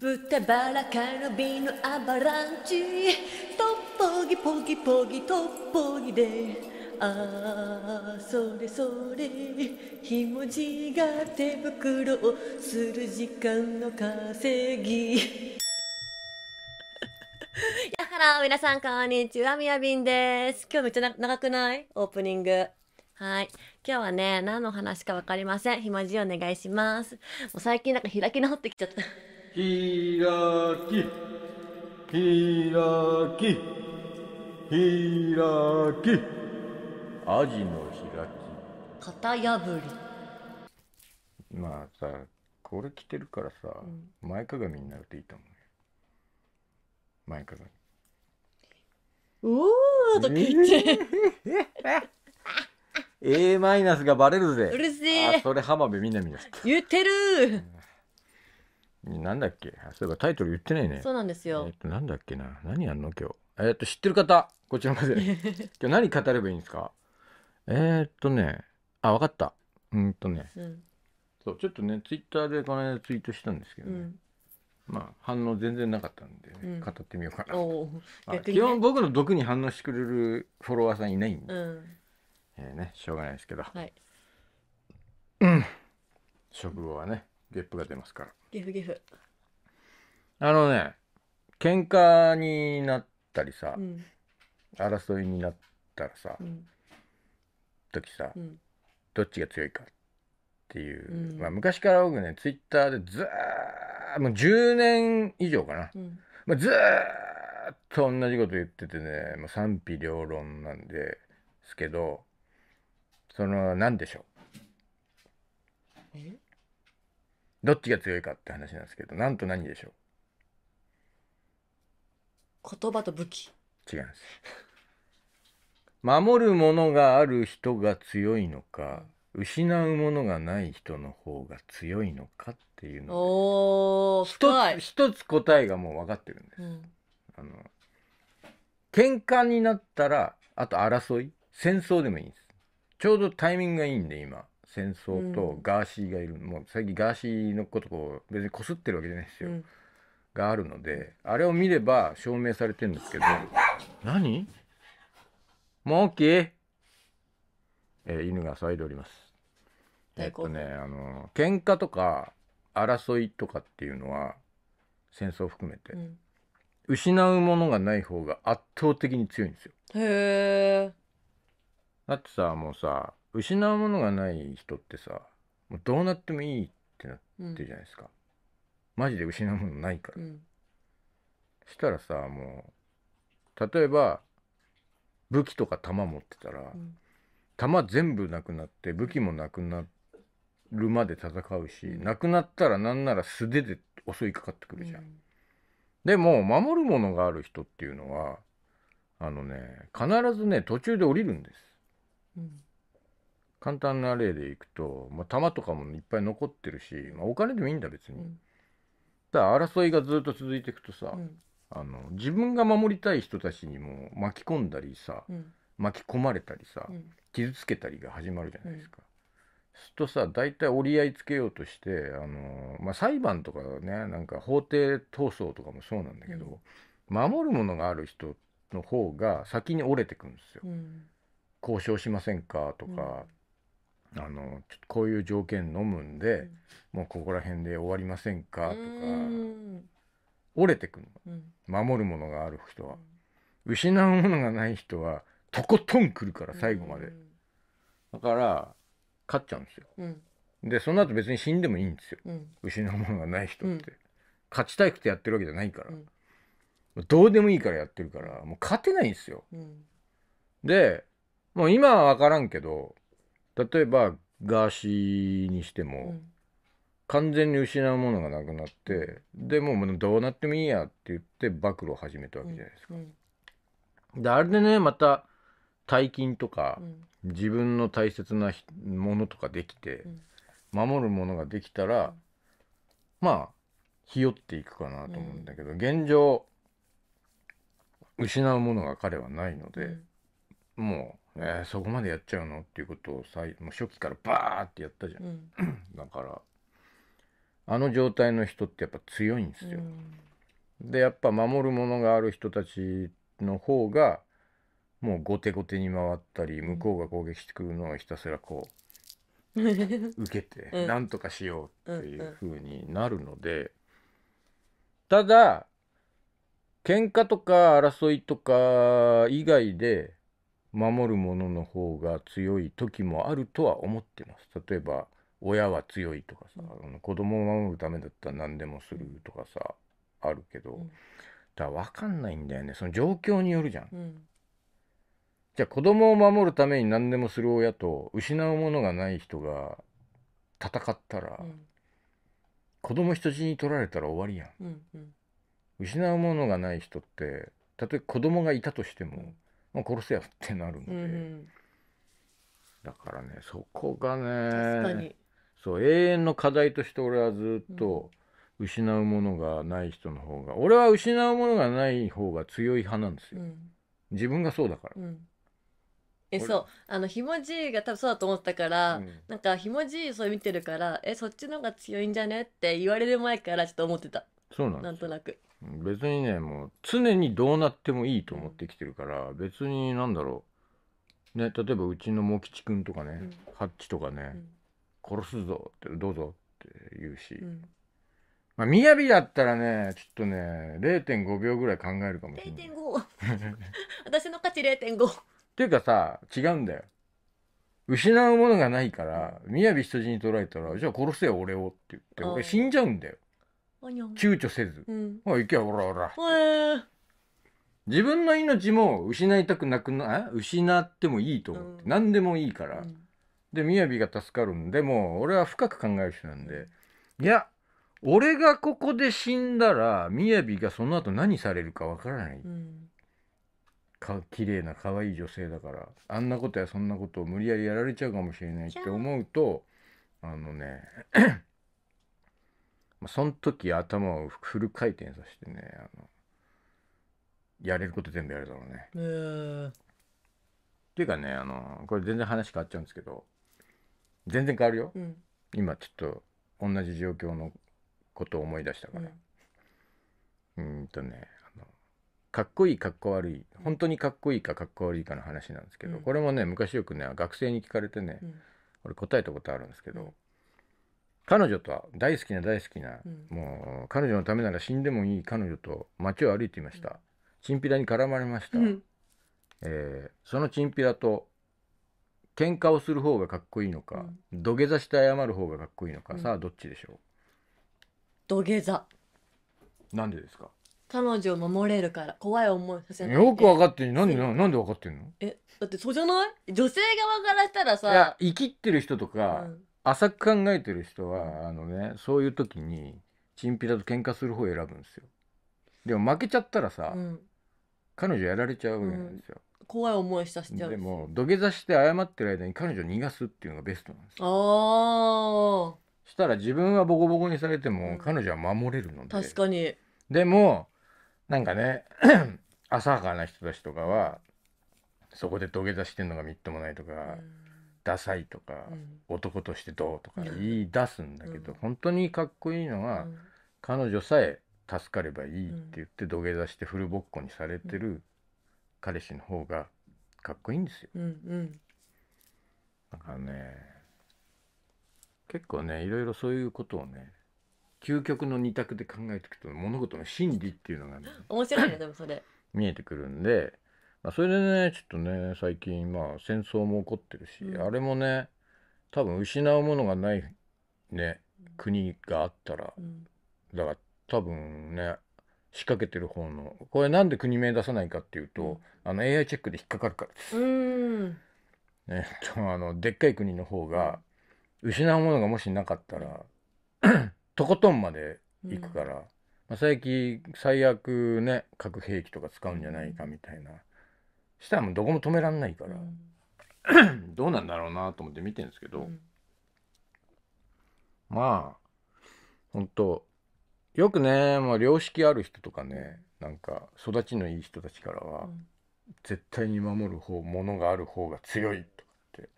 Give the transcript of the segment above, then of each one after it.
豚バラカルビのアバランチトッポギポギポギトッポギでああそれそれひもじが手袋をする時間の稼ぎ やはら皆さんこんにちはみやびんです今日めっちゃ長くないオープニングはい。今日はね、何の話かわかりません。ひもじお願いします。もう最近なんか開き直ってきちゃった。ひらきひらきひらきアジの開き型破りまあさこれ着てるからさ、うん、前かがみになるといいと思う前かがみおーと聞いて、えー、A マイナスがバレるぜうるせえそれ浜辺みな波です言ってる、うんなんだっけそういえばタイトル言ってないね。そうなんですよ。えっと、なんだっけな何やんの今日。えっと、知ってる方、こちらまで。今日何語ればいいんですかえー、っとね、あ、分かった。うんとね、うん、そう、ちょっとね、ツイッターでこの間ツイートしたんですけどね。うん、まあ、反応全然なかったんで、ね、語ってみようかな、まあ基本僕の毒に反応してくれるフォロワーさんいないんで、えね、しょうがないですけど、はい、うん、食後はねゲップが出ますからゲフゲフあのね喧嘩になったりさ、うん争いになったらさ、うん時さ、うんどっちが強いかっていう、うんまあ、昔から僕ねツイッターでずーもう10年以上かな、うんまあ、ずーっと同じこと言っててね、まあ、賛否両論なんですけどその何でしょうえどっちが強いかって話なんですけど、なんと何でしょ言葉と武器う違います。守るものがある人が強いのか、失うものがない人の方が強いのかっていうのお一つ、一つ答えがもう分かってるんです。うんあの喧嘩になったらあと争い戦争でもいいんですちょうどタイミングがいいんで今戦争とガーシーがいる、うん、もう最近ガーシーのことこう別にこすってるわけじゃないですよ、うん、があるのであれを見れば証明されてるんですけど何もうき、えー、犬が騒いでおりますえっとねあの喧嘩とか争いとかっていうのは戦争を含めて、うん、失うものがない方が圧倒的に強いんですよへえだってさもうさ失うものがない人ってさもうどうなってもいいってなってるじゃないですか、マジで失うものないから、うんそしたらさもう例えば武器とか弾持ってたら、うん弾全部なくなって武器もなくなるまで戦うし、なくなったらなんなら素手で襲いかかってくるじゃん、うんでも守るものがある人っていうのはあのね必ずね途中で降りるんです簡単な例でいくと、まあ、弾とかもいっぱい残ってるし、まあ、お金でもいいんだ別に、うん、だから争いがずっと続いていくとさ、うん、あの自分が守りたい人たちにも巻き込んだりさ、うん、巻き込まれたりさ、傷つけたりが始まるじゃないですか。うん、するとさ大体折り合いつけようとしてあの、まあ、裁判とかねなんか法廷闘争とかもそうなんだけど、守るものがある人の方が先に折れてくんですよ。交渉しませんかとか、うん、あのちょっとこういう条件飲むんで、うん、もうここら辺で終わりませんかとか折れてくる守るものがある人は、失うものがない人はとことん来るから最後まで、だから勝っちゃうんですよ、でその後別に死んでもいいんですよ、失うものがない人って、勝ちたいくてやってるわけじゃないから、どうでもいいからやってるからもう勝てないんですよ、でもう今は分からんけど例えばガーシーにしても、うん、完全に失うものがなくなってでもうどうなってもいいやって言って暴露を始めたわけじゃないですか。うんうん、であれでねまた大金とか、自分の大切なものとかできて、守るものができたら、まあひよっていくかなと思うんだけど、現状失うものが彼はないので、もうえー、そこまでやっちゃうのっていうことを最もう初期からバーってやったじゃん、うん、だからあの状態の人ってやっぱ強いんですよ、うん、でやっぱ守るものがある人たちの方がもう後手後手に回ったり向こうが攻撃してくるのをひたすらこう、うん、受けて何とかしようっていうふうになるので、ただ喧嘩とか争いとか以外で守るものの方が強い時もあるとは思ってます。例えば親は強いとかさ、うん、子供を守るためだったら何でもするとかさあるけど、うん、だ分かんないんだよねその状況によるじゃん。うん、じゃあ子供を守るために何でもする親と失うものがない人が戦ったら、うん、子供人質に取られたら終わりやん。うんうん、失うものがない人ってたとえ子供がいたとしても。まあ、殺せやってなるので、うんうん、だからねそこがねそう永遠の課題として俺はずっと失うものがない人の方が、俺は失うものがない方が強い派なんですよ、うん、自分がそうだから。うんえそうあのひもじいが多分そうだと思ったから、うん、なんかひもじいそれ見てるからえそっちの方が強いんじゃねって言われる前からちょっと思ってたそうなんなんとなく別にねもう常にどうなってもいいと思ってきてるから別になんだろうね例えばうちの茂吉君とかね、うん、ハッチとかね、うん、殺すぞってどうぞって言うし、うん、まあ雅だったらねちょっとね0.5秒ぐらい考えるかもしれない0.5 私の価値0.5っていうかさ違うんだよ失うものがないから雅人質に捉えたらじゃあ殺せよ俺をって言って俺死んじゃうんだよ躊躇せず「うん、い行けよおらおら」自分の命も失いたくなくな失ってもいいと思って、うん、何でもいいから、うん、で雅が助かるんでも俺は深く考える人なんで、いや俺がここで死んだら雅がその後何されるかわからない、うん、か綺麗な可愛い女性だからあんなことやそんなことを無理やりやられちゃうかもしれないって思うとあのねその時頭をフル回転させてねあのやれること全部やるだろうね。えー、っていうかねあのこれ全然話変わっちゃうんですけど全然変わるよ、うん、今ちょっと同じ状況のことを思い出したから。うん、んとねあのかっこいいかっこ悪い本当にかっこいいかかっこ悪いかの話なんですけど、うん、これもね昔よくね学生に聞かれてね、うん、俺答えたことあるんですけど。彼女とは大好きな大好きな、うん、もう彼女のためなら死んでもいい彼女と街を歩いていました、うん、チンピラに絡まれました、うん、えー、そのチンピラと喧嘩をする方がかっこいいのか、土下座して謝る方がかっこいいのか、さあどっちでしょう土下座なんでですか彼女を守れるから怖い思いさせないよく分かってんなんでなんで分かってんのえだってそうじゃない女性側からしたらさいや生きってる人とか、うん、浅く考えてる人はあのねそういう時にチンピラと喧嘩する方を選ぶんですよでも負けちゃったらさ、うん彼女やられちゃうわけなんですよ、怖い思いしたしちゃうでも土下座して謝ってる間に彼女逃がすっていうのがベストなんですよああしたら自分はボコボコにされても彼女は守れるので、確かにでもなんかね浅はかな人たちとかはそこで土下座してんのがみっともないとか、うダサいとか、男としてどうとか言い出すんだけど、本当にかっこいいのが、彼女さえ助かればいいって言って土下座してフルボッコにされてる彼氏の方がかっこいいんですよ。うんうん、だからね結構ねいろいろそういうことをね究極の二択で考えていくと物事の真理っていうのがね面白いねでもそれ見えてくるんであ、それでねちょっとね最近まあ戦争も起こってるし、うんあれもね多分失うものがないね国があったらうんだから多分ね仕掛けてる方のこれなんで国名出さないかっていうと、あの AI チェックで引っかかるからです。えっと、あの、でっかい国の方が、失うものがもしなかったら、とことんまで行くから、まあ、最近、最悪ね、核兵器とか使うんじゃないかみたいなしたらもうどこも止めらんないから、うん、どうなんだろうなと思って見てるんですけど、うん、まあ本当よくねまあ、良識ある人とかねなんか育ちのいい人たちからは、うん、絶対に守る方ものがある方が強いとかって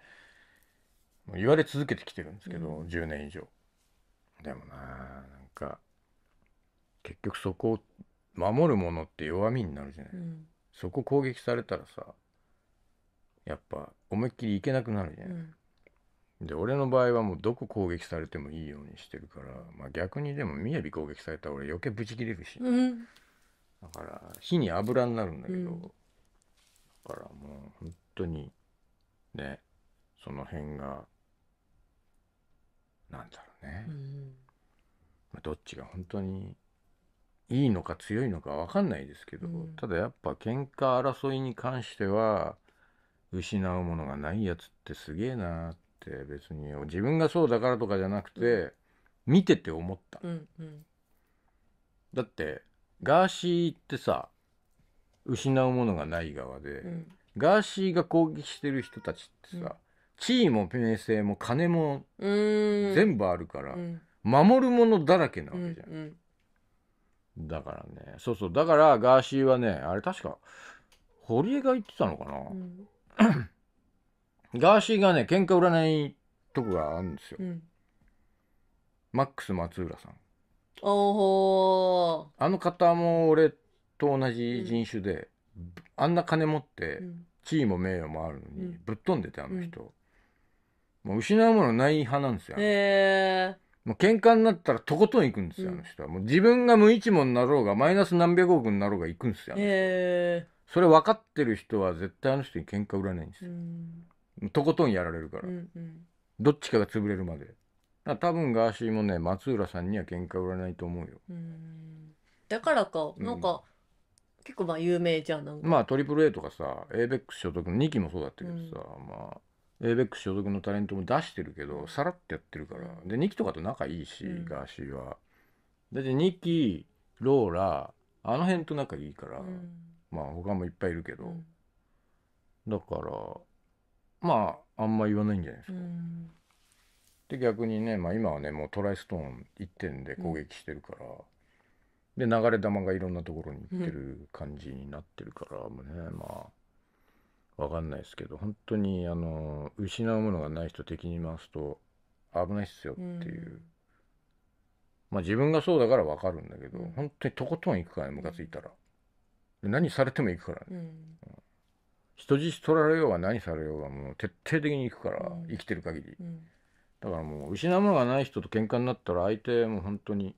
言われ続けてきてるんですけど、うん、10年以上。でもななんか結局そこを守るものって弱みになるじゃない、うんそこ攻撃されたらさやっぱ思いっきりいけなくなるじゃん、うん、で俺の場合はもうどこ攻撃されてもいいようにしてるから、まあ、逆にでもみやび攻撃されたら俺余計ブチ切れるし、うん、だから火に油になるんだけど、うん、だからもう本当にねその辺がなんだろうね、まあ、どっちが本当にいいのか強いのか分かんないですけど、うん、ただやっぱ喧嘩争いに関しては失うものがないやつってすげえなって別に自分がそうだからとかじゃなくて、見てて思った、うんうん、だってガーシーってさ失うものがない側で、うん、ガーシーが攻撃してる人たちってさ、地位も名声も金も全部あるから、守るものだらけなわけじゃんだからねそうそうだからガーシーはねあれ確か堀江が言ってたのかな、うん、ガーシーがね喧嘩売らないとこがあるんですよ、うん、マックス松浦さんおあの方も俺と同じ人種で、うん、あんな金持って、地位も名誉もあるのに、ぶっ飛んでてあの人、もう失うものない派なんですよ、へえもう喧嘩になったらとことん行くんですよ、あの人は。もう自分が無一文になろうが、マイナス何百億になろうが行くんですよ。あえそれ分かってる人は絶対あの人に喧嘩売らないんですよ。とことんやられるからう。んうんどっちかが潰れるまで。だから多分ガーシーもね、松浦さんには喧嘩売らないと思うよ。うだからかうんなんか、結構まあ有名じゃんなんかまあトリプル a とかさ ABEX 所属の2期もそうだったけどさ、まあベックス所属のタレントも出してるけどさらっとやってるからでニキとかと仲いいし、うんガーシーはだってニキローラあの辺と仲いいから、まあ他もいっぱいいるけど、だからまああんま言わないんじゃないですか、で逆にね、まあ、今はねもうトライストーン1点で攻撃してるから、で流れ弾がいろんなところに行ってる感じになってるから、もうねまあわかんないですけど本当にあの失うものがない人的に回すと危ないっすよっていう、うん、まあ自分がそうだからわかるんだけど、うん、本当にとことん行くからムカついたら、何されても行くからね、うん、人質取られようが何されようがもう徹底的に行くから、生きてる限り、だからもう失うものがない人と喧嘩になったら相手も本当に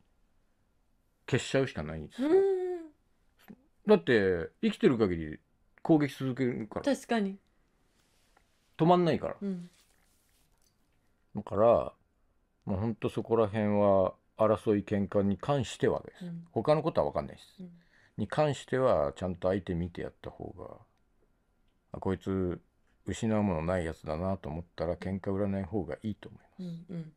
消しちゃうしかないんですよ、だって生きてる限り攻撃続けるから確かに止まんないから、うんだからもうほんとそこら辺は争い喧嘩に関してはです、うん他のことは分かんないです、うんに関してはちゃんと相手見てやった方があこいつ失うものないやつだなと思ったら喧嘩売らない方がいいと思いますうんうん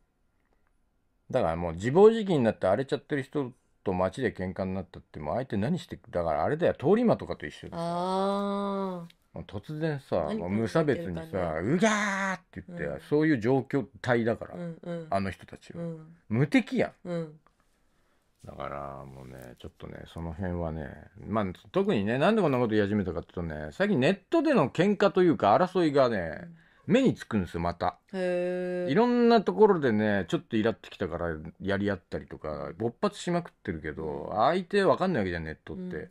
だからもう自暴自棄になって荒れちゃってる人と街で喧嘩になったってもう相手何してだからあれだよ通り魔とかと一緒であ突然さ無差別にさ「うぎゃー!」って言って、うん、そういう状況体だから、うんうん、あの人たちは、うん、無敵やん、うん、だからもうねちょっとねその辺はねまあ特にねなんでこんなこと言い始めたかっていうとね最近ネットでの喧嘩というか争いがね、うん目につくんですよまたへいろんなところでねちょっとイラってきたからやり合ったりとか勃発しまくってるけど相手わかんないわけじゃんネットって、うん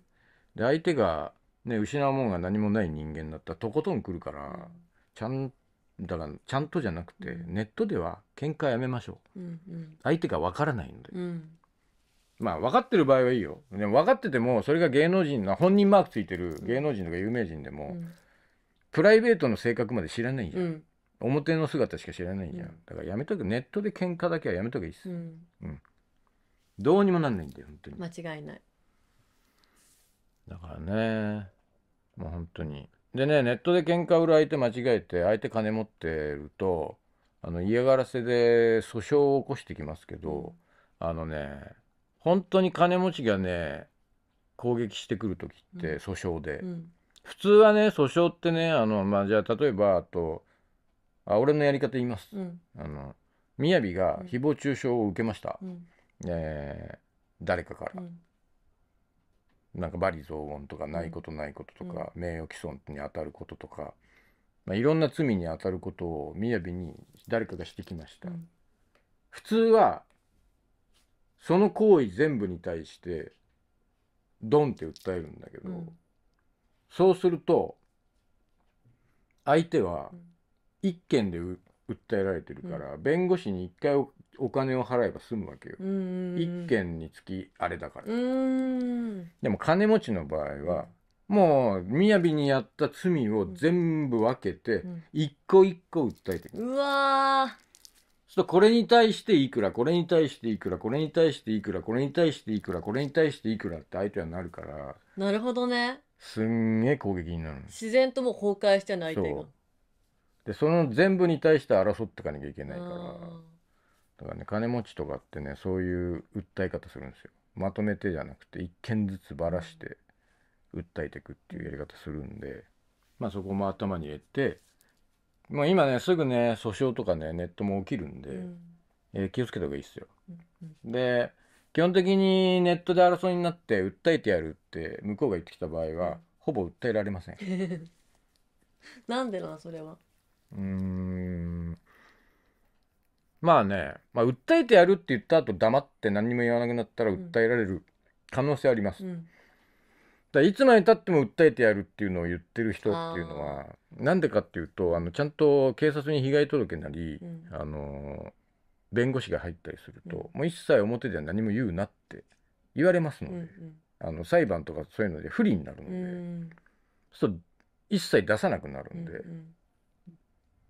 で相手が、ね、失うもんが何もない人間だったらとことん来るから、ちゃんだからちゃんとじゃなくて、ネットでは喧嘩やめましょううんうん相手がわからないので、うんまあ分かってる場合はいいよでも分かっててもそれが芸能人の本人マークついてる芸能人とか有名人でも、うんプライベートの性格まで知らないじゃん、うん、表の姿しか知らないじゃん、うん、だからやめとけネットで喧嘩だけはやめとけいいっす、うん、うん、どうにもなんないんだよ本当に間違いないだからねもう本当にでねネットで喧嘩売る相手間違えて相手金持ってるとあの嫌がらせで訴訟を起こしてきますけど、あのね本当に金持ちがね攻撃してくる時って訴訟で、普通はね訴訟ってねあの、まあ、じゃあ例えばあとあ俺のやり方言います、うんあの雅が誹謗中傷を受けました、うんえー誰かから、うんなんか罵詈雑言とかないことないこととか、名誉毀損に当たることとか、まあ、いろんな罪に当たることを雅に誰かがしてきました、うん普通はその行為全部に対してドンって訴えるんだけど、うんそうすると相手は1件で訴えられてるから、弁護士に1回お金を払えば済むわけよ。1件につきあれだから。でも金持ちの場合は、もうみやびにやった罪を全部分けて一個一個訴えてくる。うわとこれに対していくらこれに対していくらこれに対していくらこれに対していくらこれに対していくらって相手はなるからなるほどねすんげえ攻撃になる自然ともう崩壊してないいうでその全部に対して争っていかなきゃいけないからだからね金持ちとかってねそういう訴え方するんですよまとめてじゃなくて一件ずつばらして訴えていくっていうやり方するんで、まあそこも頭に入れてもう今ねすぐね訴訟とかねネットも起きるんで、うん、えー、気をつけた方がいいですよ。うんうん、で基本的にネットで争いになって訴えてやるって向こうが言ってきた場合は、ほぼ訴えられません なんでなそれはうんまあね、まあ、訴えてやるって言った後黙って何も言わなくなったら訴えられる可能性あります、うん、だいつまでたっても訴えてやるっていうのを言ってる人っていうのはなんでかっていうとあのちゃんと警察に被害届なり、うん、あの弁護士が入ったりすると、もう一切表では何も言うなって言われますので、うんうん、あの裁判とかそういうので不利になるので、うん、そう一切出さなくなるんで、うんうん、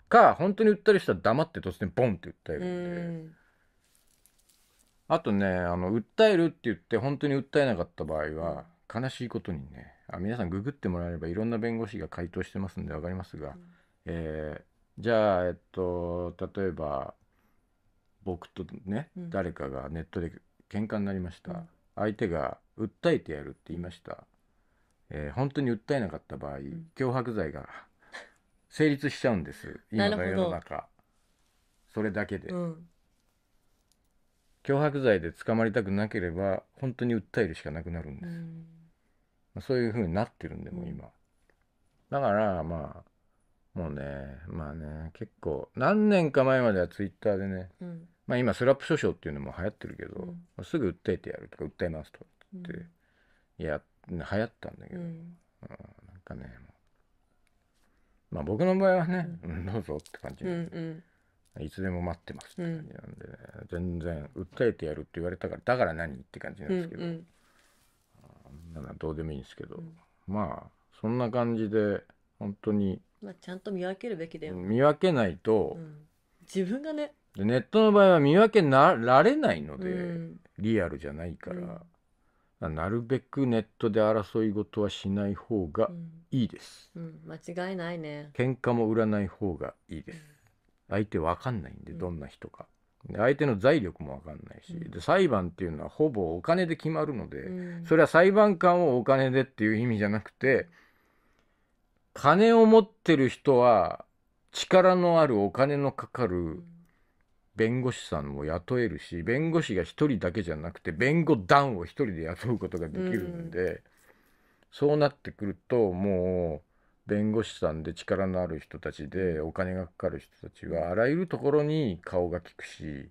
か本当に訴える人は黙って突然ボンって訴えるんで、うん、あとねあの訴えるって言って本当に訴えなかった場合は悲しいことにねあ皆さんググってもらえればいろんな弁護士が回答してますんで分かりますが、うん、えー、じゃあえっと例えば僕とね、うん、誰かがネットで喧嘩になりました、うん、相手が訴えてやるって言いました、えー、本当に訴えなかった場合、脅迫罪が 成立しちゃうんです今の世の中それだけで、脅迫罪で捕まりたくなければ本当に訴えるしかなくなるんです、まあ、そういうふうになってるんでも今、だからまあもうねまあね結構何年か前まではツイッターでね、うん、まあ、今スラップ訴訟っていうのも流行ってるけど、うん、すぐ訴えてやるとか訴えますとかって、うん、いや流行ったんだけど、うん、なんかねまあ僕の場合はね、うん、どうぞって感じで、うんうん、いつでも待ってますって感じなんで、ね、全然訴えてやるって言われたからだから何って感じなんですけど、うんうんなどうでもいいんですけど、うん、まあそんな感じで本当に、まあ、ちゃんと見分けるべきだよ見分けないと、うん、自分がねでネットの場合は見分けなられないので、うん、リアルじゃないから、うん、なるべくネットで争い事はしない方がいいです、うん、間違いないね喧嘩も売らない方がいいです、相手わかんないんでどんな人か、で相手の財力もわかんないし、で裁判っていうのはほぼお金で決まるので、それは裁判官をお金でっていう意味じゃなくて金を持ってる人は力のあるお金のかかる、弁護士さんも雇えるし弁護士が1人だけじゃなくて弁護団を1人で雇うことができるんで、うん、そうなってくるともう弁護士さんで力のある人たちでお金がかかる人たちはあらゆるところに顔が利くし。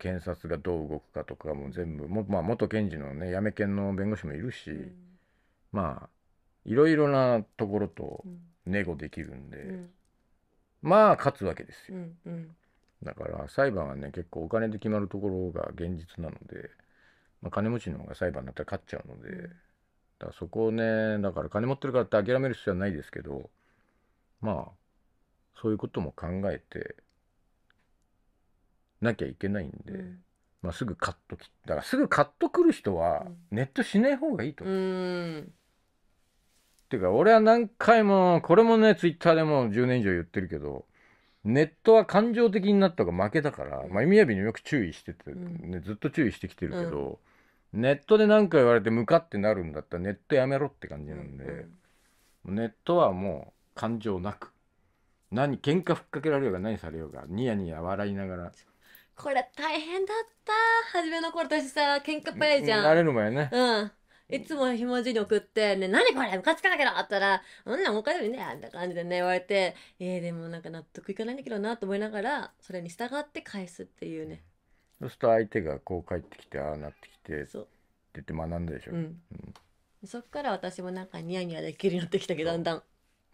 検察がどう動くかとかも全部も、まあ、元検事のねやめ検の弁護士もいるし、うん、まあいろいろなところとネゴできるんで、うん、まあ勝つわけですよ。うんうん、だから裁判はね結構お金で決まるところが現実なので、まあ、金持ちの方が裁判になったら勝っちゃうのでだそこをねだから金持ってるからって諦める必要はないですけどまあそういうことも考えてなきゃいけないんで、うん、まあ、すぐカットきだからすぐカットくる人はネットしない方がいいと思う。うんていうか俺は何回もこれもねツイッターでも10年以上言ってるけどネットは感情的になったが負けたから、まあ、意味びによく注意してて、ね、ずっと注意してきてるけど、うん、ネットで何か言われて向かってなるんだったらネットやめろって感じなんで、うん、ネットはもう感情なく何喧嘩ふっかけられようが何されようがニヤニヤ笑いながら。これ大変だった初めの頃私さ喧嘩早いじゃん。慣れるもんやね。うんいつもひもじに送って、ね、何これムカつかなきゃだったら、そんなもう一回でもいいんだよな感じでね、言われて、えー、でもなんか納得いかないんだけどなと思いながら、それに従って返すっていうね。そうすると相手がこう返ってきて、ああなってきて、そう。って言って学んだでしょ。うん。うん、そっから私もなんかニヤニヤできるようになってきたけど、だんだん。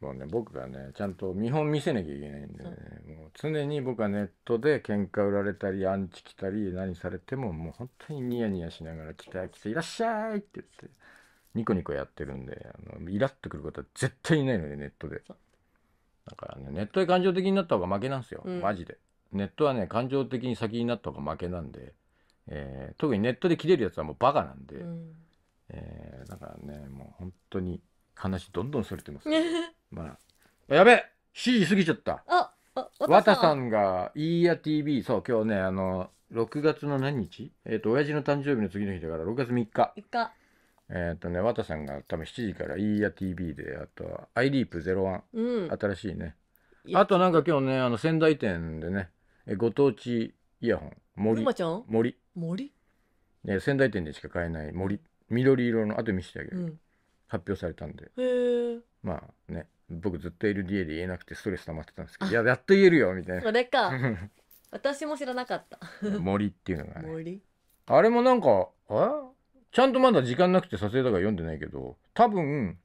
もうね、僕がね、ちゃんと見本見せなきゃいけないんでね、もう常に僕はネットで喧嘩売られたり、アンチ来たり、何されても、もう本当にニヤニヤしながら、来た来て、いらっしゃいって言って、ニコニコやってるんで、あのイラっとくることは絶対いないので、ネットで。だからね、ネットで感情的になった方が負けなんですよ、うん、マジで。ネットはね、感情的に先になった方が負けなんで、えー、特にネットで切れるやつはもうバカなんで、うん、えー、だからね、もう本当に話どんどんそれてます、ね。まあ、やべ7時過ぎちゃったああわたさんが「いいや TV」そう今日ねあの6月の何日えっ、ー、と親父の誕生日の次の日だから6月3日3日えっ、とねわたさんが多分7時から「いいや TV で」あとは「アイリープ0 1うん、新しいねあとなんか今日ねあの仙台店でねご当地イヤホン森森森、ね、仙台店でしか買えない森緑色のと見せてあげる、うん、発表されたんでまあね僕ずっと LDA で言えなくてストレス溜まってたんですけど「いややっと言えるよ」みたいなそれか 私も知らなかった森っていうのが、ね、森あれもなんかあちゃんとまだ時間なくて撮影だから読んでないけど多分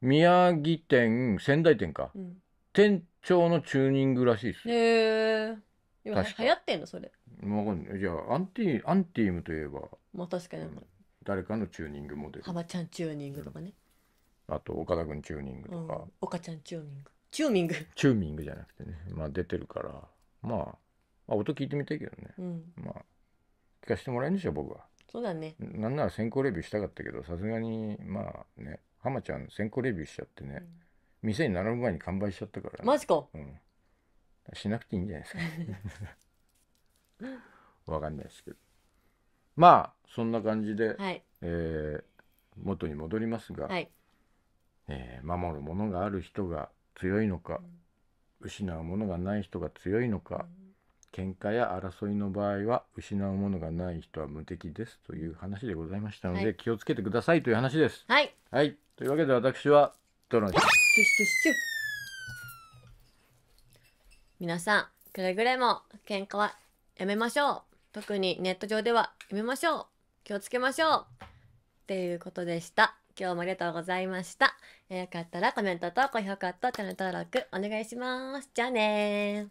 宮城店仙台店か、うん、店長のチューニングらしいですへえ今流行ってんのそれわかんないじゃあアンティアンティームといえばまあ確かに、うん、誰かのチューニングモデル浜ちゃんチューニングとかね、うんあと岡田君チューニングとか、うん、岡ちゃんチューニングチューミングチューミングじゃなくてねまあ出てるからまあ、まあ、音聞いてみたいけどね、うん、まあ聞かせてもらえるでしょ僕はそうだねなんなら先行レビューしたかったけどさすがにまあね浜ちゃん先行レビューしちゃってね、うん、店に並ぶ前に完売しちゃったから、ね、マジか、うん、しなくていいんじゃないですか わかんないですけどまあそんな感じで、はい、えー、元に戻りますが、はいえー、守るものがある人が強いのか、失うものがない人が強いのか、うん、喧嘩や争いの場合は失うものがない人は無敵ですという話でございましたので、はい、気をつけてくださいという話です。はい、はい、というわけで私はドロン皆さんくれぐれも喧嘩はやめましょう特にネット上ではやめましょう気をつけましょうっていうことでした。今日もありがとうございました。よかったらコメントと高評価とチャンネル登録お願いします。じゃあね